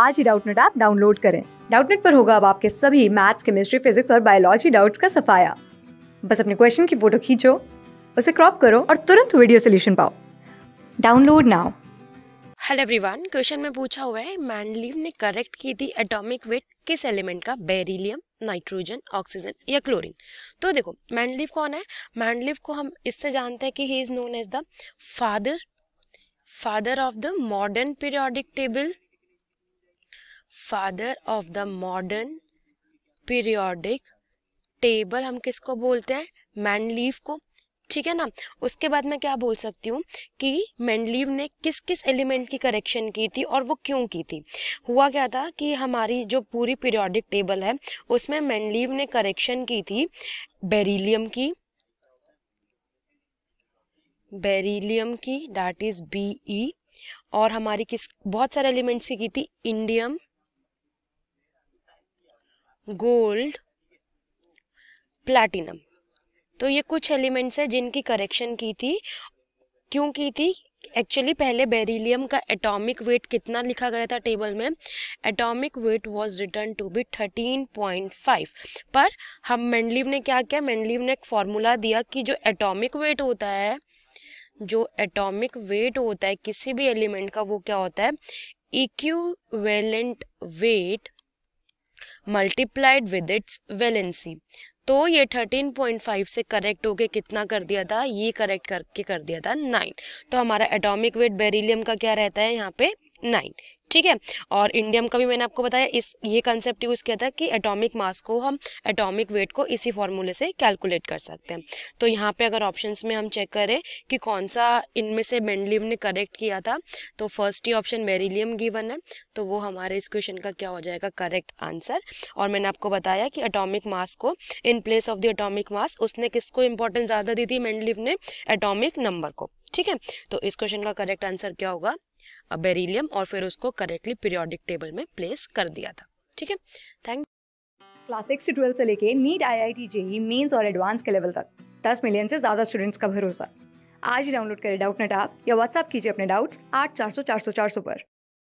आज ही Doubtnut app download करें डाउटनेट पर होगा अब आपके सभी मैथ्स केमिस्ट्री फिजिक्स और बायोलॉजी डाउट्स का सफाया बस अपने क्वेश्चन की फोटो खींचो उसे क्रॉप करो और तुरंत वीडियो सोल्यूशन पाओ download now hello everyone question में पूछा हुआ है मैंडलीव ने करेक्ट की थी एटॉमिक वेट किस एलिमेंट का बेरिलियम नाइट्रोजन ऑक्सीजन या क्लोरीन तो देखो मैंडलीव कौन है मैंडलीव को हम इससे जानते हैं कि he is known as the father father of the modern periodic table father of the modern periodic table हम किसको बोलते हैं मैंडलीव को ठीक है ना उसके बाद मैं क्या बोल सकती हूँ कि मैंडलीव ने किस किस एलिमेंट की करेक्शन की थी और वो क्यों की थी हुआ क्या था कि हमारी जो पूरी पीरियोडिक टेबल है उसमें मैंडलीव ने करेक्शन की थी बेरिलियम की बेरिलियम की डैट इज बी ई और हमारी किस बहुत सारे एलिमेंट्स की की थी इंडियम गोल्ड प्लैटिनम तो ये कुछ एलिमेंट्स हैं जिनकी करेक्शन की थी क्यों की थी एक्चुअली पहले बेरिलियम का एटॉमिक वेट कितना लिखा गया था टेबल में atomic weight was written to be 13.5 पर हम मेंडलीव ने क्या किया मैंडलीव ने एक फॉर्मूला दिया कि जो एटॉमिक वेट होता है जो एटॉमिक वेट होता है किसी भी एलिमेंट का वो क्या होता है equivalent weight multiplied with its valency तो ये 13.5 से करेक्ट होके कितना कर दिया था ये करेक्ट करके कर दिया था नाइन तो हमारा एटॉमिक वेट बेरिलियम का क्या रहता है यहाँ पे नाइन ठीक है और इंडियम का भी मैंने आपको बताया इस ये कंसेप्ट यूज़ किया था कि एटॉमिक मास को हम एटॉमिक वेट को इसी फॉर्मूले से कैलकुलेट कर सकते हैं तो यहाँ पे अगर ऑप्शंस में हम चेक करें कि कौन सा इनमें से मेंडलियम ने करेक्ट किया था तो फर्स्ट ही ऑप्शन मेरीलियम गिवन है तो वो हमारे इस क्वेश्चन का क्या हो जाएगा करेक्ट आंसर और मैंने आपको बताया कि अटोमिक मास को in place of the atomic mass उसने किसको इंपॉर्टेंस ज़्यादा दी थी मेंडलिव ने एटोमिक नंबर को ठीक है तो इस क्वेश्चन का करेक्ट आंसर क्या होगा बेरिलियम और फिर उसको करेक्टली पीरियोडिक टेबल में प्लेस कर दिया था ठीक है थैंक क्लास सिक्स से ट्वेल्थ से लेके NEET I I T JEE mains और एडवांस के लेवल तक दस मिलियन से ज़्यादा स्टूडेंट्स का भरोसा आज ही डाउनलोड करें डाउट नेट आप या व्हाट्सअप कीजिए अपने डाउट्स आठ चार सौ चार सौ चार सौ पर